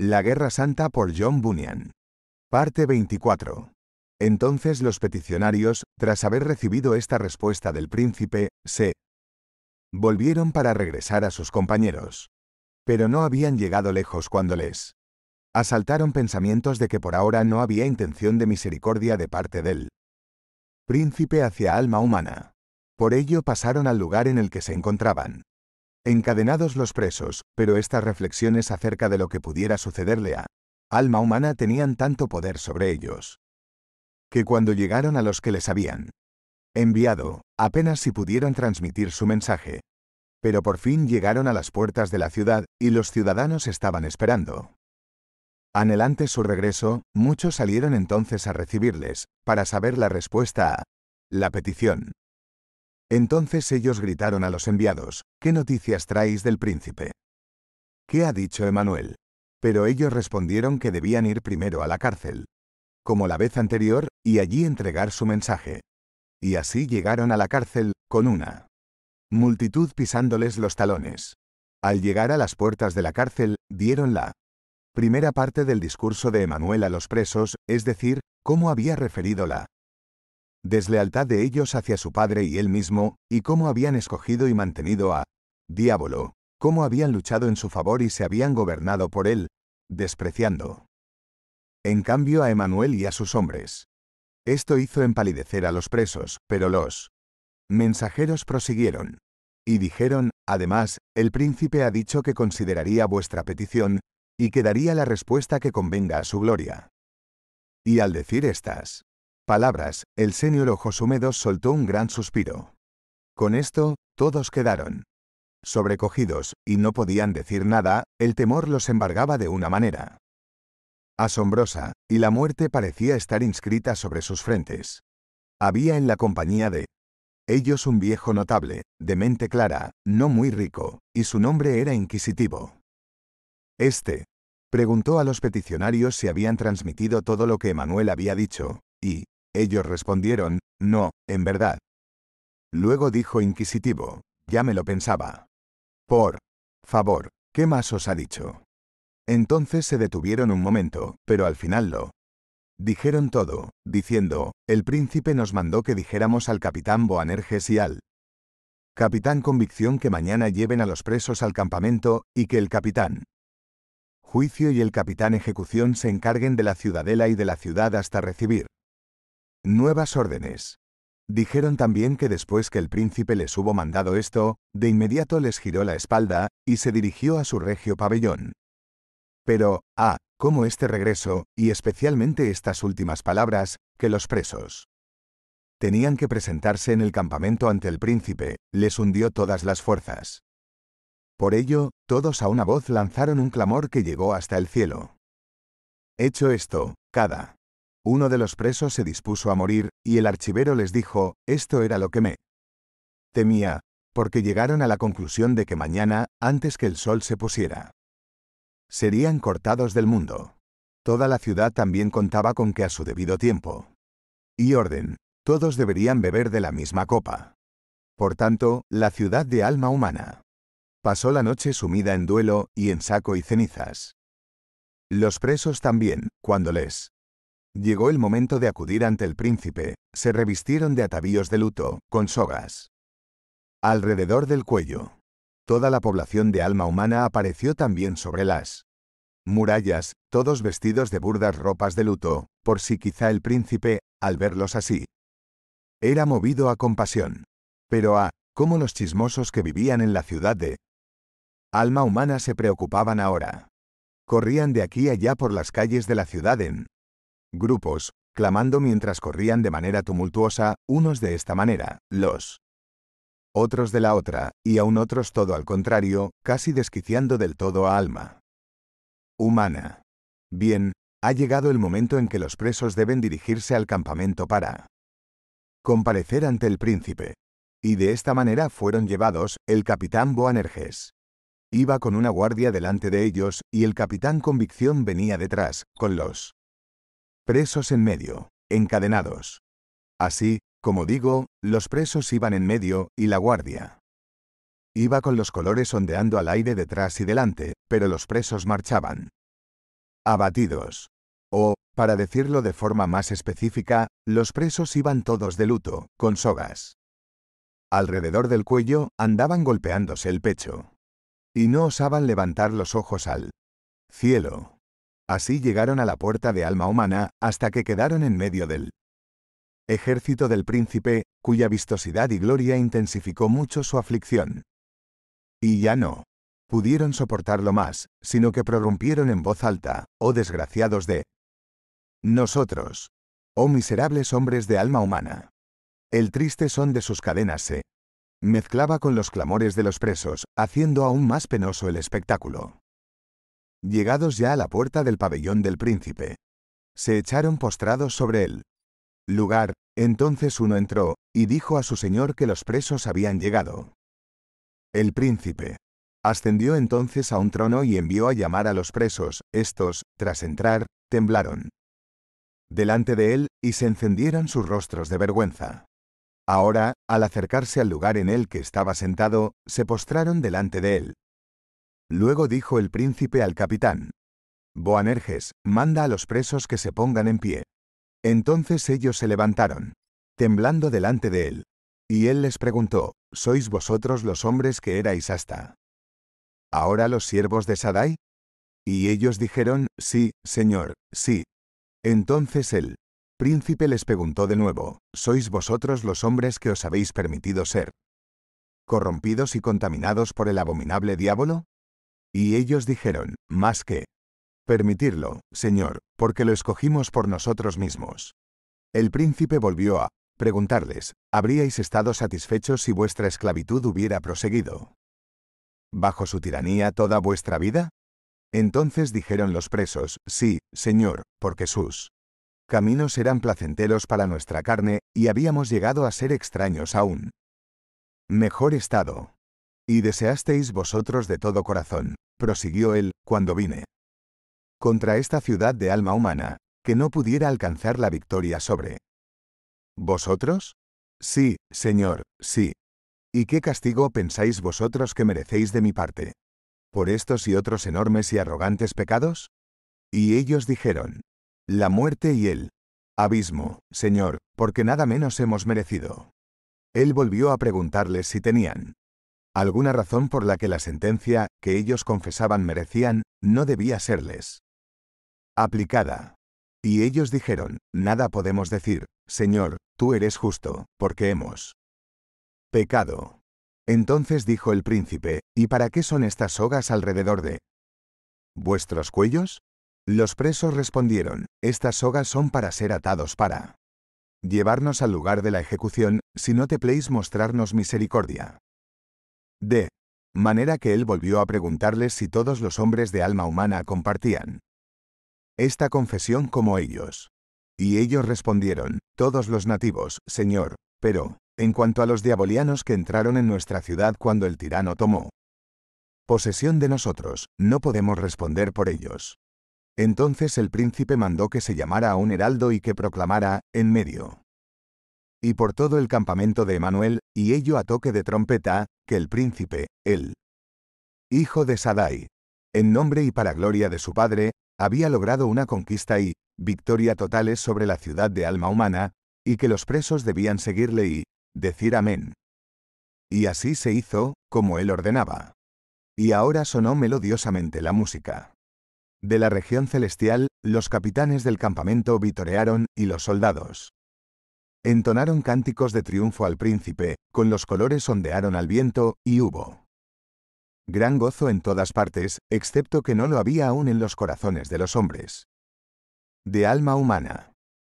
La Guerra Santa por John Bunyan. Parte 24. Entonces los peticionarios, tras haber recibido esta respuesta del príncipe, se volvieron para regresar a sus compañeros. Pero no habían llegado lejos cuando les asaltaron pensamientos de que por ahora no había intención de misericordia de parte del príncipe hacia alma humana. Por ello pasaron al lugar en el que se encontraban. Encadenados los presos, pero estas reflexiones acerca de lo que pudiera sucederle a alma humana tenían tanto poder sobre ellos, que cuando llegaron a los que les habían enviado, apenas si pudieron transmitir su mensaje. Pero por fin llegaron a las puertas de la ciudad, y los ciudadanos estaban esperando. Anhelante su regreso, muchos salieron entonces a recibirles, para saber la respuesta a la petición. Entonces ellos gritaron a los enviados, ¿qué noticias traéis del príncipe? ¿Qué ha dicho Emanuel? Pero ellos respondieron que debían ir primero a la cárcel, como la vez anterior, y allí entregar su mensaje. Y así llegaron a la cárcel, con una multitud pisándoles los talones. Al llegar a las puertas de la cárcel, dieron la primera parte del discurso de Emanuel a los presos, es decir, cómo había referido la deslealtad de ellos hacia su padre y él mismo, y cómo habían escogido y mantenido a Diablo, cómo habían luchado en su favor y se habían gobernado por él, despreciando. En cambio a Emanuel y a sus hombres. Esto hizo empalidecer a los presos, pero los mensajeros prosiguieron. Y dijeron, además, el príncipe ha dicho que consideraría vuestra petición, y que daría la respuesta que convenga a su gloria. Y al decir estas palabras, el señor Ojos Húmedos soltó un gran suspiro. Con esto, todos quedaron sobrecogidos, y no podían decir nada, el temor los embargaba de una manera asombrosa, y la muerte parecía estar inscrita sobre sus frentes. Había en la compañía de ellos un viejo notable, de mente clara, no muy rico, y su nombre era inquisitivo. Este preguntó a los peticionarios si habían transmitido todo lo que Emanuel había dicho, y, ellos respondieron, no, en verdad. Luego dijo inquisitivo, ya me lo pensaba. Por favor, ¿qué más os ha dicho? Entonces se detuvieron un momento, pero al final lo dijeron todo, diciendo, el príncipe nos mandó que dijéramos al capitán Boanerges y al capitán convicción que mañana lleven a los presos al campamento, y que el capitán juicio y el capitán ejecución se encarguen de la ciudadela y de la ciudad hasta recibir nuevas órdenes. Dijeron también que después que el príncipe les hubo mandado esto, de inmediato les giró la espalda, y se dirigió a su regio pabellón. Pero, ah, cómo este regreso, y especialmente estas últimas palabras, que los presos tenían que presentarse en el campamento ante el príncipe, les hundió todas las fuerzas. Por ello, todos a una voz lanzaron un clamor que llegó hasta el cielo. Hecho esto, cada uno de los presos se dispuso a morir, y el archivero les dijo, esto era lo que me temía, porque llegaron a la conclusión de que mañana, antes que el sol se pusiera, serían cortados del mundo. Toda la ciudad también contaba con que a su debido tiempo y orden, todos deberían beber de la misma copa. Por tanto, la ciudad de alma humana pasó la noche sumida en duelo y en saco y cenizas. Los presos también, cuando les Llegó el momento de acudir ante el príncipe, se revistieron de atavíos de luto, con sogas. Alrededor del cuello. Toda la población de alma humana apareció también sobre las murallas, todos vestidos de burdas ropas de luto, por si quizá el príncipe, al verlos así, era movido a compasión. Pero ah, cómo los chismosos que vivían en la ciudad de alma humana se preocupaban ahora. Corrían de aquí allá por las calles de la ciudad en grupos, clamando mientras corrían de manera tumultuosa, unos de esta manera, los otros de la otra, y aún otros todo al contrario, casi desquiciando del todo a alma humana. Bien, ha llegado el momento en que los presos deben dirigirse al campamento para comparecer ante el príncipe. Y de esta manera fueron llevados, el capitán Boanerges. Iba con una guardia delante de ellos, y el capitán Convicción venía detrás, con los presos en medio, encadenados. Así, como digo, los presos iban en medio, y la guardia. Iba con los colores ondeando al aire detrás y delante, pero los presos marchaban. Abatidos. O, para decirlo de forma más específica, los presos iban todos de luto, con sogas. Alrededor del cuello, andaban golpeándose el pecho. Y no osaban levantar los ojos al cielo. Así llegaron a la puerta de alma humana, hasta que quedaron en medio del ejército del príncipe, cuya vistosidad y gloria intensificó mucho su aflicción. Y ya no pudieron soportarlo más, sino que prorrumpieron en voz alta, oh desgraciados de nosotros, oh miserables hombres de alma humana. El triste son de sus cadenas se mezclaba con los clamores de los presos, haciendo aún más penoso el espectáculo. Llegados ya a la puerta del pabellón del príncipe, se echaron postrados sobre él. Lugar, entonces uno entró, y dijo a su señor que los presos habían llegado. El príncipe ascendió entonces a un trono y envió a llamar a los presos, estos, tras entrar, temblaron delante de él, y se encendieron sus rostros de vergüenza. Ahora, al acercarse al lugar en el que estaba sentado, se postraron delante de él, Luego dijo el príncipe al capitán. Boanerges, manda a los presos que se pongan en pie. Entonces ellos se levantaron, temblando delante de él. Y él les preguntó, ¿sois vosotros los hombres que erais hasta ahora los siervos de Sadai? Y ellos dijeron, sí, señor, sí. Entonces el príncipe les preguntó de nuevo, ¿sois vosotros los hombres que os habéis permitido ser corrompidos y contaminados por el abominable diablo? Y ellos dijeron, más que, permitirlo, Señor, porque lo escogimos por nosotros mismos. El príncipe volvió a preguntarles, ¿habríais estado satisfechos si vuestra esclavitud hubiera proseguido? ¿Bajo su tiranía toda vuestra vida? Entonces dijeron los presos, sí, Señor, porque sus caminos eran placenteros para nuestra carne, y habíamos llegado a ser extraños aún. Mejor estado. Y deseasteis vosotros de todo corazón, prosiguió él, cuando vine. Contra esta ciudad de alma humana, que no pudiera alcanzar la victoria sobre. ¿Vosotros? Sí, Señor, sí. ¿Y qué castigo pensáis vosotros que merecéis de mi parte? ¿Por estos y otros enormes y arrogantes pecados? Y ellos dijeron, la muerte y el abismo, Señor, porque nada menos hemos merecido. Él volvió a preguntarles si tenían alguna razón por la que la sentencia, que ellos confesaban merecían, no debía serles aplicada. Y ellos dijeron, nada podemos decir, Señor, tú eres justo, porque hemos pecado. Entonces dijo el príncipe, ¿y para qué son estas sogas alrededor de vuestros cuellos? Los presos respondieron, estas sogas son para ser atados para llevarnos al lugar de la ejecución, si no te pleis mostrarnos misericordia. De manera que él volvió a preguntarles si todos los hombres de alma humana compartían esta confesión como ellos. Y ellos respondieron, todos los nativos, Señor, pero, en cuanto a los diabolianos que entraron en nuestra ciudad cuando el tirano tomó posesión de nosotros, no podemos responder por ellos. Entonces el príncipe mandó que se llamara a un heraldo y que proclamara, en medio y por todo el campamento de Emanuel, y ello a toque de trompeta, que el príncipe, él, hijo de Sadai, en nombre y para gloria de su padre, había logrado una conquista y victoria totales sobre la ciudad de alma humana, y que los presos debían seguirle y decir amén. Y así se hizo, como él ordenaba. Y ahora sonó melodiosamente la música. De la región celestial, los capitanes del campamento vitorearon, y los soldados entonaron cánticos de triunfo al príncipe, con los colores ondearon al viento, y hubo gran gozo en todas partes, excepto que no lo había aún en los corazones de los hombres. De alma humana.